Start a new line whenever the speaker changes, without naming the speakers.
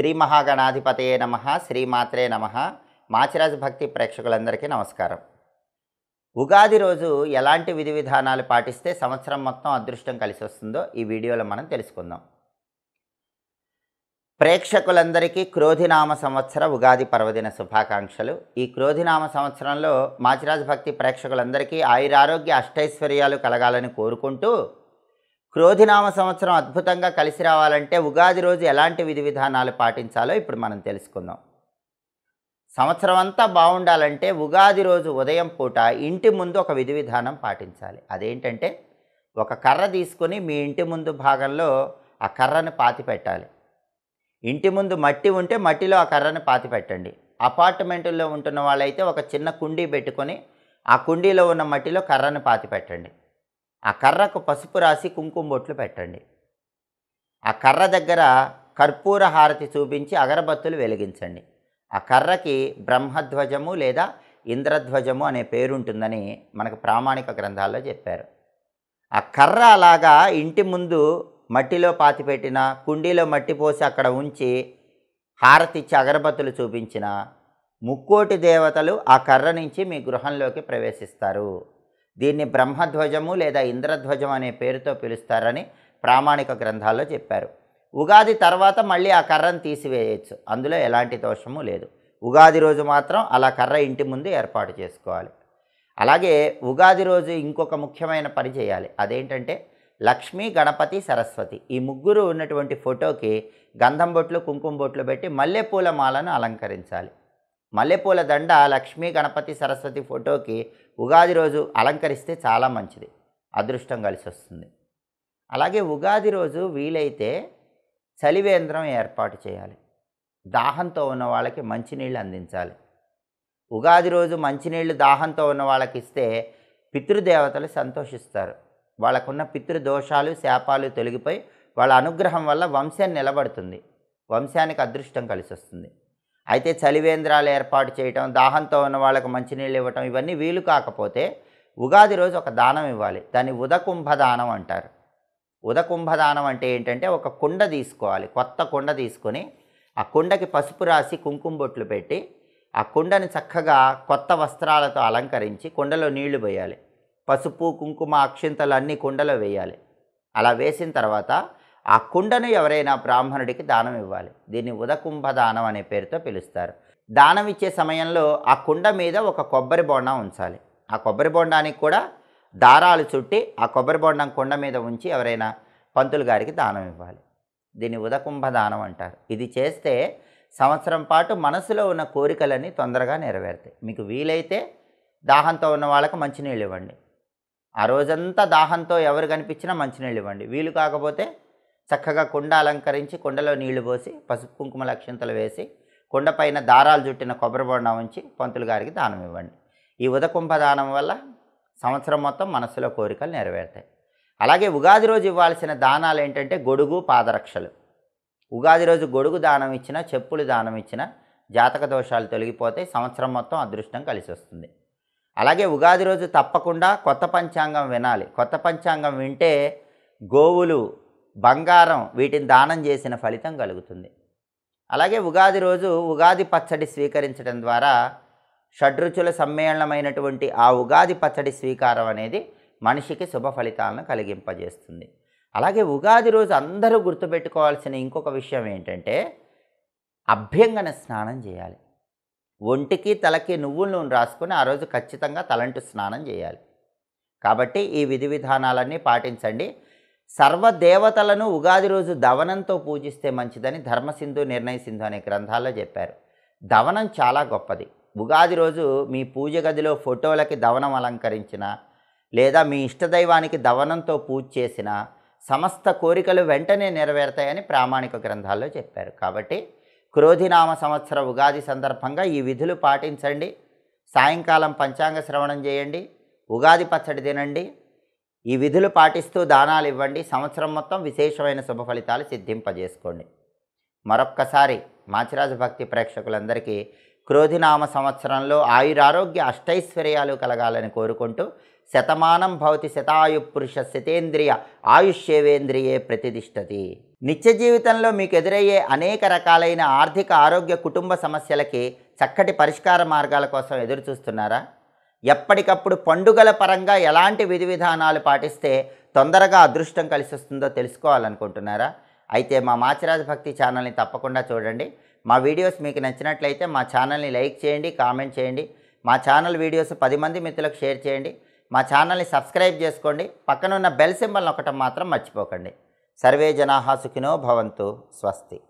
శ్రీ మహాగణాధిపతయే నమ శ్రీమాత్రే నమ మాచిరాజ్ భక్తి ప్రేక్షకులందరికీ నమస్కారం ఉగాది రోజు ఎలాంటి విధి విధానాలు పాటిస్తే సంవత్సరం మొత్తం అదృష్టం కలిసి వస్తుందో ఈ వీడియోలో మనం తెలుసుకుందాం ప్రేక్షకులందరికీ క్రోధినామ సంవత్సర ఉగాది పర్వదిన శుభాకాంక్షలు ఈ క్రోధినామ సంవత్సరంలో మాచిరాజు భక్తి ప్రేక్షకులందరికీ ఆయురారోగ్య అష్టైశ్వర్యాలు కలగాలని కోరుకుంటూ క్రోధినామ సంవత్సరం అద్భుతంగా కలిసి రావాలంటే ఉగాది రోజు ఎలాంటి విధి విధానాలు పాటించాలో ఇప్పుడు మనం తెలుసుకుందాం సంవత్సరం అంతా బాగుండాలంటే ఉగాది రోజు ఉదయం పూట ఇంటి ముందు ఒక విధి విధానం పాటించాలి అదేంటంటే ఒక కర్ర తీసుకుని మీ ఇంటి ముందు భాగంలో ఆ కర్రను పాతి పెట్టాలి ఇంటి ముందు మట్టి ఉంటే మట్టిలో ఆ కర్రను పాతి పెట్టండి అపార్ట్మెంట్లో ఉంటున్న వాళ్ళైతే ఒక చిన్న కుండీ పెట్టుకొని ఆ కుండీలో ఉన్న మట్టిలో కర్రను పాతి పెట్టండి ఆ కర్రకు పసుపు రాసి కుంకుమ బొట్లు పెట్టండి ఆ కర్ర దగ్గర కర్పూర హారతి చూపించి అగరబత్తులు వెలిగించండి ఆ కర్రకి బ్రహ్మధ్వజము లేదా ఇంద్రధ్వజము అనే పేరుంటుందని మనకు ప్రామాణిక గ్రంథాల్లో చెప్పారు ఆ కర్ర అలాగా ఇంటి ముందు మట్టిలో పాతిపెట్టిన కుండీలో మట్టి పోసి అక్కడ ఉంచి హారతిచ్చి అగరబత్తులు చూపించిన ముక్కోటి దేవతలు ఆ కర్ర నుంచి మీ గృహంలోకి ప్రవేశిస్తారు దీన్ని బ్రహ్మధ్వజము లేదా ఇంద్రధ్వజం అనే పేరుతో పిలుస్తారని ప్రామాణిక గ్రంథాల్లో చెప్పారు ఉగాది తర్వాత మళ్ళీ ఆ కర్రను తీసివేయచ్చు అందులో ఎలాంటి దోషము లేదు ఉగాది రోజు మాత్రం అలా కర్ర ఇంటి ముందు ఏర్పాటు చేసుకోవాలి అలాగే ఉగాది రోజు ఇంకొక ముఖ్యమైన పని చేయాలి అదేంటంటే లక్ష్మి గణపతి సరస్వతి ఈ ముగ్గురు ఉన్నటువంటి ఫోటోకి గంధం బొట్లు కుంకుమ బొట్లు పెట్టి మల్లెపూల మాలను అలంకరించాలి మల్లెపూల దండ లక్ష్మీ గణపతి సరస్వతి ఫోటోకి ఉగాది రోజు అలంకరిస్తే చాలా మంచిది అదృష్టం కలిసి వస్తుంది అలాగే ఉగాది రోజు వీలైతే చలివేంద్రం ఏర్పాటు చేయాలి దాహంతో ఉన్న వాళ్ళకి మంచినీళ్ళు అందించాలి ఉగాది రోజు మంచినీళ్ళు దాహంతో ఉన్న వాళ్ళకి ఇస్తే పితృదేవతలు సంతోషిస్తారు వాళ్ళకున్న పితృదోషాలు శాపాలు తొలగిపోయి వాళ్ళ అనుగ్రహం వల్ల వంశాన్ని నిలబడుతుంది వంశానికి అదృష్టం కలిసి వస్తుంది అయితే చలివేంద్రాలు ఏర్పాటు చేయటం దాహంతో ఉన్న వాళ్ళకు మంచినీళ్ళు ఇవ్వటం ఇవన్నీ వీలు కాకపోతే ఉగాది రోజు ఒక దానం ఇవ్వాలి దాన్ని ఉదకుంభదానం అంటారు ఉదకుంభదానం అంటే ఏంటంటే ఒక కుండ తీసుకోవాలి కొత్త కుండ తీసుకొని ఆ కుండకి పసుపు రాసి కుంకుమ బొట్లు పెట్టి ఆ కుండని చక్కగా కొత్త వస్త్రాలతో అలంకరించి కుండలో నీళ్లు పోయాలి పసుపు కుంకుమ అక్షింతలు అన్నీ కుండలో వేయాలి అలా వేసిన తర్వాత ఆ కుండను ఎవరైనా బ్రాహ్మణుడికి దానం ఇవ్వాలి దీన్ని ఉదకుంభ దానం అనే పేరుతో పిలుస్తారు దానం ఇచ్చే సమయంలో ఆ కుండ మీద ఒక కొబ్బరి బొండం ఉంచాలి ఆ కొబ్బరి బొండానికి కూడా దారాలు చుట్టి ఆ కొబ్బరి బొండం కుండ మీద ఉంచి ఎవరైనా పంతులు గారికి దానం ఇవ్వాలి దీన్ని ఉదకుంభ దానం అంటారు ఇది చేస్తే సంవత్సరం పాటు మనసులో ఉన్న కోరికలన్నీ తొందరగా నెరవేరుతాయి మీకు వీలైతే దాహంతో ఉన్న వాళ్ళకి మంచినీళ్ళు ఇవ్వండి ఆ రోజంతా దాహంతో ఎవరు కనిపించినా మంచినీళ్ళు ఇవ్వండి వీలు కాకపోతే చక్కగా కొండ అలంకరించి కొండలో నీళ్లు పోసి పసుపు కుంకుమ లక్షంతలు వేసి కుండపైన దారాలు చుట్టిన కొబ్బరి బొండ ఉంచి పంతులు గారికి దానం ఇవ్వండి ఈ ఉదకుంభ దానం వల్ల సంవత్సరం మొత్తం మనస్సులో కోరికలు నెరవేరుతాయి అలాగే ఉగాది రోజు ఇవ్వాల్సిన దానాలు ఏంటంటే గొడుగు పాదరక్షలు ఉగాది రోజు గొడుగు దానం ఇచ్చిన చెప్పులు దానం ఇచ్చిన జాతక దోషాలు తొలగిపోతే సంవత్సరం మొత్తం అదృష్టం కలిసి వస్తుంది అలాగే ఉగాది రోజు తప్పకుండా కొత్త పంచాంగం వినాలి కొత్త పంచాంగం వింటే గోవులు బంగారం వీటిని దానం చేసిన ఫలితం కలుగుతుంది అలాగే ఉగాది రోజు ఉగాది పచ్చడి స్వీకరించడం ద్వారా షడ్రుచుల సమ్మేళనమైనటువంటి ఆ ఉగాది పచ్చడి స్వీకారం అనేది మనిషికి శుభ ఫలితాలను కలిగింపజేస్తుంది అలాగే ఉగాది రోజు అందరూ గుర్తుపెట్టుకోవాల్సిన ఇంకొక విషయం ఏంటంటే అభ్యంగన స్నానం చేయాలి ఒంటికి తలకి నువ్వుల నూనె రాసుకుని ఆ రోజు ఖచ్చితంగా తలంటు స్నానం చేయాలి కాబట్టి ఈ విధి విధానాలన్నీ పాటించండి సర్వదేవతలను ఉగాది రోజు దవనంతో పూజిస్తే మంచిదని ధర్మసింధు నిర్ణయ సింధు అనే గ్రంథాల్లో చెప్పారు దవనం చాలా గొప్పది ఉగాది రోజు మీ పూజ గదిలో ఫోటోలకి దవనం అలంకరించిన లేదా మీ ఇష్టదైవానికి దవనంతో పూజ చేసిన సమస్త కోరికలు వెంటనే నెరవేరుతాయని ప్రామాణిక గ్రంథాల్లో చెప్పారు కాబట్టి క్రోధినామ సంవత్సర ఉగాది సందర్భంగా ఈ విధులు పాటించండి సాయంకాలం పంచాంగ శ్రవణం చేయండి ఉగాది పచ్చడి తినండి ఈ విధులు పాటిస్తూ దానాలు ఇవ్వండి సంవత్సరం మొత్తం విశేషమైన శుభ ఫలితాలు సిద్ధింపజేసుకోండి మరొక్కసారి మాచిరాజు భక్తి ప్రేక్షకులందరికీ క్రోధినామ సంవత్సరంలో ఆయురారోగ్య అష్టైశ్వర్యాలు కలగాలని కోరుకుంటూ శతమానం భవతి శతాయు పురుష శతేంద్రియ ఆయుష్యవేంద్రియే ప్రతిదిష్టతి నిత్య జీవితంలో మీకు ఎదురయ్యే అనేక రకాలైన ఆర్థిక ఆరోగ్య కుటుంబ సమస్యలకి చక్కటి పరిష్కార మార్గాల కోసం ఎదురు చూస్తున్నారా ఎప్పటికప్పుడు పండుగల పరంగా ఎలాంటి విధి విధానాలు పాటిస్తే తొందరగా అదృష్టం కలిసి వస్తుందో తెలుసుకోవాలనుకుంటున్నారా అయితే మా మాచిరాజ భక్తి ఛానల్ని తప్పకుండా చూడండి మా వీడియోస్ మీకు నచ్చినట్లయితే మా ఛానల్ని లైక్ చేయండి కామెంట్ చేయండి మా ఛానల్ వీడియోస్ పది మంది మిత్రులకు షేర్ చేయండి మా ఛానల్ని సబ్స్క్రైబ్ చేసుకోండి పక్కనున్న బెల్ సింబల్ ఒకటం మాత్రం మర్చిపోకండి సర్వే జనాహా సుఖినో భవంతు స్వస్తి